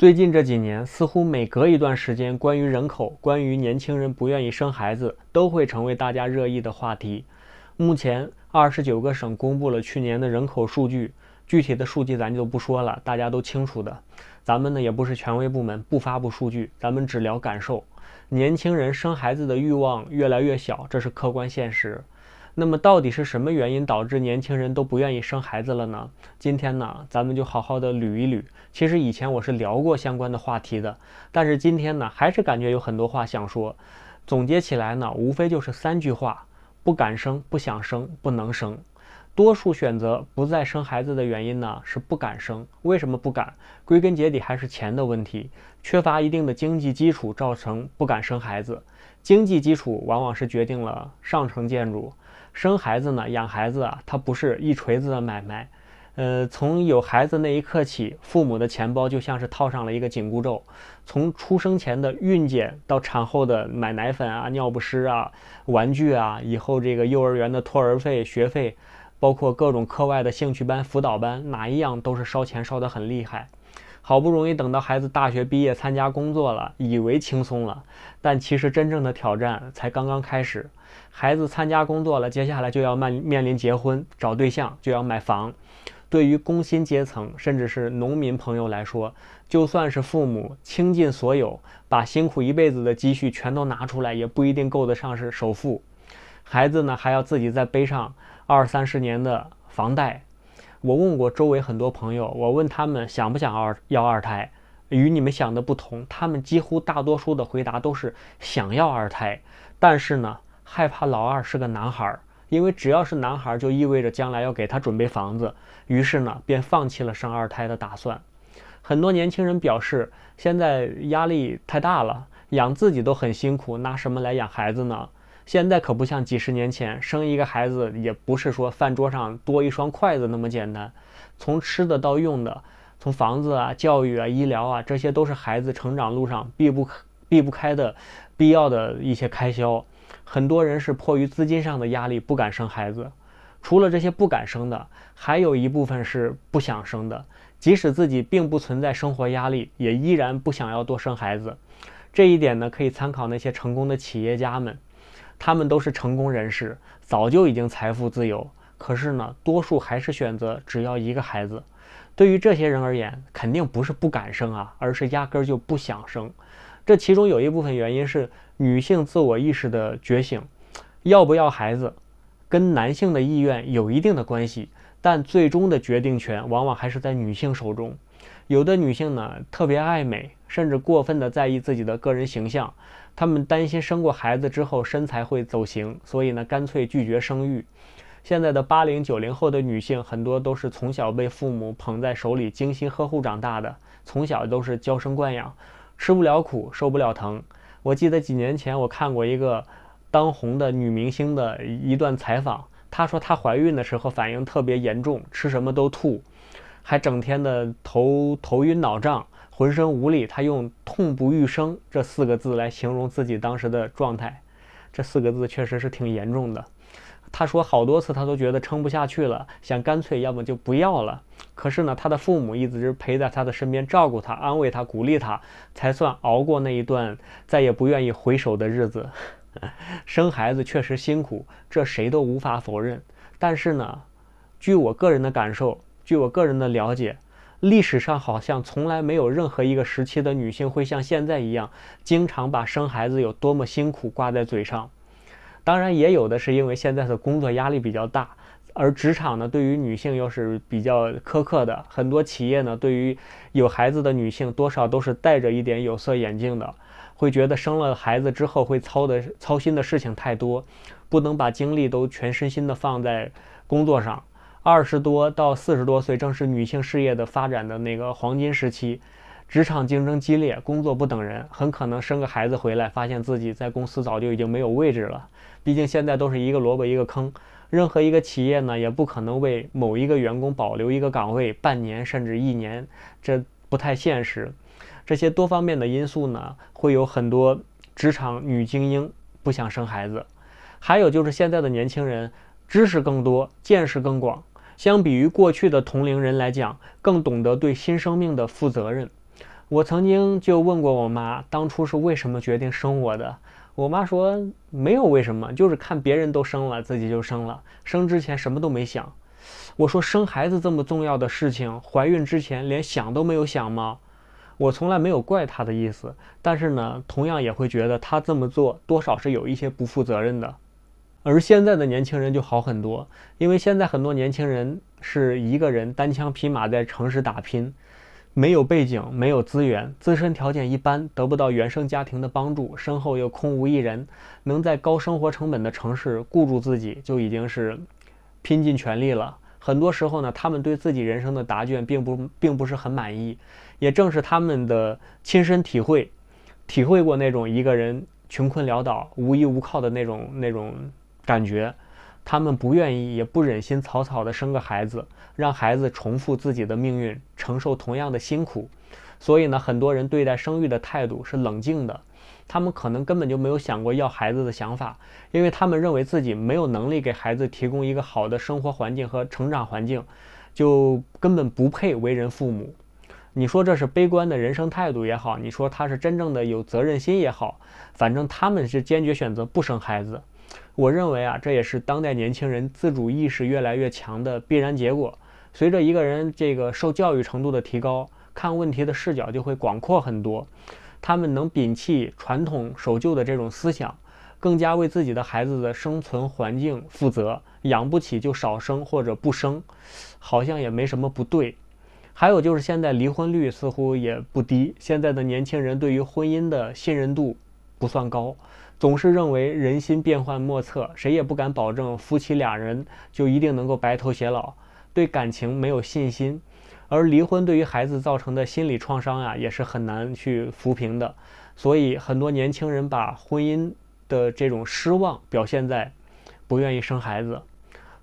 最近这几年，似乎每隔一段时间，关于人口、关于年轻人不愿意生孩子，都会成为大家热议的话题。目前，二十九个省公布了去年的人口数据，具体的数据咱就不说了，大家都清楚的。咱们呢也不是权威部门，不发布数据，咱们只聊感受。年轻人生孩子的欲望越来越小，这是客观现实。那么到底是什么原因导致年轻人都不愿意生孩子了呢？今天呢，咱们就好好的捋一捋。其实以前我是聊过相关的话题的，但是今天呢，还是感觉有很多话想说。总结起来呢，无非就是三句话：不敢生、不想生、不能生。多数选择不再生孩子的原因呢，是不敢生。为什么不敢？归根结底还是钱的问题，缺乏一定的经济基础造成不敢生孩子。经济基础往往是决定了上层建筑。生孩子呢，养孩子啊，它不是一锤子的买卖。呃，从有孩子那一刻起，父母的钱包就像是套上了一个紧箍咒。从出生前的孕检到产后的买奶粉啊、尿不湿啊、玩具啊，以后这个幼儿园的托儿费、学费，包括各种课外的兴趣班、辅导班，哪一样都是烧钱烧得很厉害。好不容易等到孩子大学毕业参加工作了，以为轻松了，但其实真正的挑战才刚刚开始。孩子参加工作了，接下来就要面面临结婚、找对象，就要买房。对于工薪阶层，甚至是农民朋友来说，就算是父母倾尽所有，把辛苦一辈子的积蓄全都拿出来，也不一定够得上是首付。孩子呢，还要自己再背上二三十年的房贷。我问过周围很多朋友，我问他们想不想要二胎，与你们想的不同，他们几乎大多数的回答都是想要二胎，但是呢，害怕老二是个男孩，因为只要是男孩就意味着将来要给他准备房子，于是呢，便放弃了生二胎的打算。很多年轻人表示，现在压力太大了，养自己都很辛苦，拿什么来养孩子呢？现在可不像几十年前，生一个孩子也不是说饭桌上多一双筷子那么简单。从吃的到用的，从房子啊、教育啊、医疗啊，这些都是孩子成长路上避不避不开的必要的一些开销。很多人是迫于资金上的压力不敢生孩子，除了这些不敢生的，还有一部分是不想生的。即使自己并不存在生活压力，也依然不想要多生孩子。这一点呢，可以参考那些成功的企业家们。他们都是成功人士，早就已经财富自由。可是呢，多数还是选择只要一个孩子。对于这些人而言，肯定不是不敢生啊，而是压根儿就不想生。这其中有一部分原因是女性自我意识的觉醒。要不要孩子，跟男性的意愿有一定的关系，但最终的决定权往往还是在女性手中。有的女性呢，特别爱美。甚至过分的在意自己的个人形象，他们担心生过孩子之后身材会走形，所以呢干脆拒绝生育。现在的八零九零后的女性很多都是从小被父母捧在手里精心呵护长大的，从小都是娇生惯养，吃不了苦，受不了疼。我记得几年前我看过一个当红的女明星的一段采访，她说她怀孕的时候反应特别严重，吃什么都吐，还整天的头头晕脑胀。浑身无力，他用“痛不欲生”这四个字来形容自己当时的状态。这四个字确实是挺严重的。他说好多次，他都觉得撑不下去了，想干脆要么就不要了。可是呢，他的父母一直陪在他的身边，照顾他、安慰他、鼓励他，才算熬过那一段再也不愿意回首的日子。生孩子确实辛苦，这谁都无法否认。但是呢，据我个人的感受，据我个人的了解。历史上好像从来没有任何一个时期的女性会像现在一样，经常把生孩子有多么辛苦挂在嘴上。当然，也有的是因为现在的工作压力比较大，而职场呢对于女性又是比较苛刻的。很多企业呢对于有孩子的女性，多少都是戴着一点有色眼镜的，会觉得生了孩子之后会操的操心的事情太多，不能把精力都全身心的放在工作上。二十多到四十多岁，正是女性事业的发展的那个黄金时期，职场竞争激烈，工作不等人，很可能生个孩子回来，发现自己在公司早就已经没有位置了。毕竟现在都是一个萝卜一个坑，任何一个企业呢，也不可能为某一个员工保留一个岗位半年甚至一年，这不太现实。这些多方面的因素呢，会有很多职场女精英不想生孩子。还有就是现在的年轻人，知识更多，见识更广。相比于过去的同龄人来讲，更懂得对新生命的负责任。我曾经就问过我妈，当初是为什么决定生我的？我妈说没有为什么，就是看别人都生了，自己就生了。生之前什么都没想。我说生孩子这么重要的事情，怀孕之前连想都没有想吗？我从来没有怪她的意思，但是呢，同样也会觉得她这么做多少是有一些不负责任的。而现在的年轻人就好很多，因为现在很多年轻人是一个人单枪匹马在城市打拼，没有背景，没有资源，自身条件一般，得不到原生家庭的帮助，身后又空无一人，能在高生活成本的城市顾住自己就已经是拼尽全力了。很多时候呢，他们对自己人生的答卷并不，并不是很满意，也正是他们的亲身体会，体会过那种一个人穷困潦倒、无依无靠的那种，那种。感觉他们不愿意，也不忍心草草的生个孩子，让孩子重复自己的命运，承受同样的辛苦。所以呢，很多人对待生育的态度是冷静的，他们可能根本就没有想过要孩子的想法，因为他们认为自己没有能力给孩子提供一个好的生活环境和成长环境，就根本不配为人父母。你说这是悲观的人生态度也好，你说他是真正的有责任心也好，反正他们是坚决选择不生孩子。我认为啊，这也是当代年轻人自主意识越来越强的必然结果。随着一个人这个受教育程度的提高，看问题的视角就会广阔很多。他们能摒弃传统守旧的这种思想，更加为自己的孩子的生存环境负责。养不起就少生或者不生，好像也没什么不对。还有就是现在离婚率似乎也不低，现在的年轻人对于婚姻的信任度。不算高，总是认为人心变幻莫测，谁也不敢保证夫妻俩人就一定能够白头偕老，对感情没有信心。而离婚对于孩子造成的心理创伤呀，也是很难去抚平的。所以，很多年轻人把婚姻的这种失望表现在不愿意生孩子。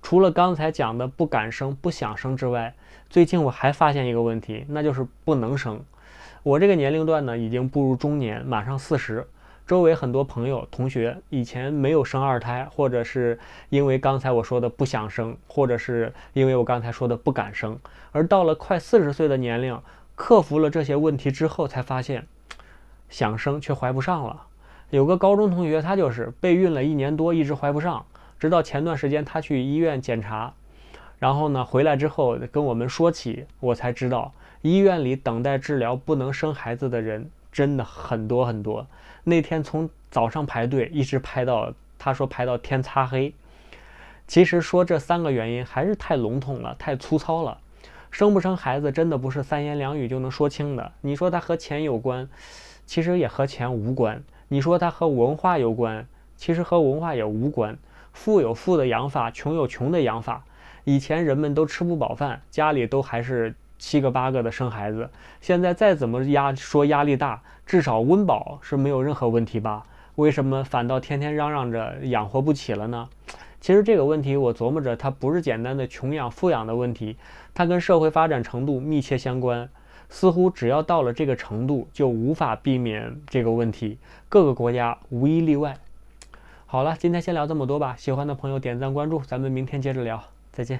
除了刚才讲的不敢生、不想生之外，最近我还发现一个问题，那就是不能生。我这个年龄段呢，已经步入中年，马上四十。周围很多朋友、同学以前没有生二胎，或者是因为刚才我说的不想生，或者是因为我刚才说的不敢生。而到了快四十岁的年龄，克服了这些问题之后，才发现想生却怀不上了。有个高中同学，他就是备孕了一年多，一直怀不上，直到前段时间他去医院检查，然后呢回来之后跟我们说起，我才知道医院里等待治疗不能生孩子的人。真的很多很多，那天从早上排队一直排到他说排到天擦黑。其实说这三个原因还是太笼统了，太粗糙了。生不生孩子真的不是三言两语就能说清的。你说它和钱有关，其实也和钱无关；你说它和文化有关，其实和文化也无关。富有富的养法，穷有穷的养法。以前人们都吃不饱饭，家里都还是。七个八个的生孩子，现在再怎么压说压力大，至少温饱是没有任何问题吧？为什么反倒天天嚷嚷着养活不起了呢？其实这个问题我琢磨着，它不是简单的穷养富养的问题，它跟社会发展程度密切相关。似乎只要到了这个程度，就无法避免这个问题，各个国家无一例外。好了，今天先聊这么多吧。喜欢的朋友点赞关注，咱们明天接着聊，再见。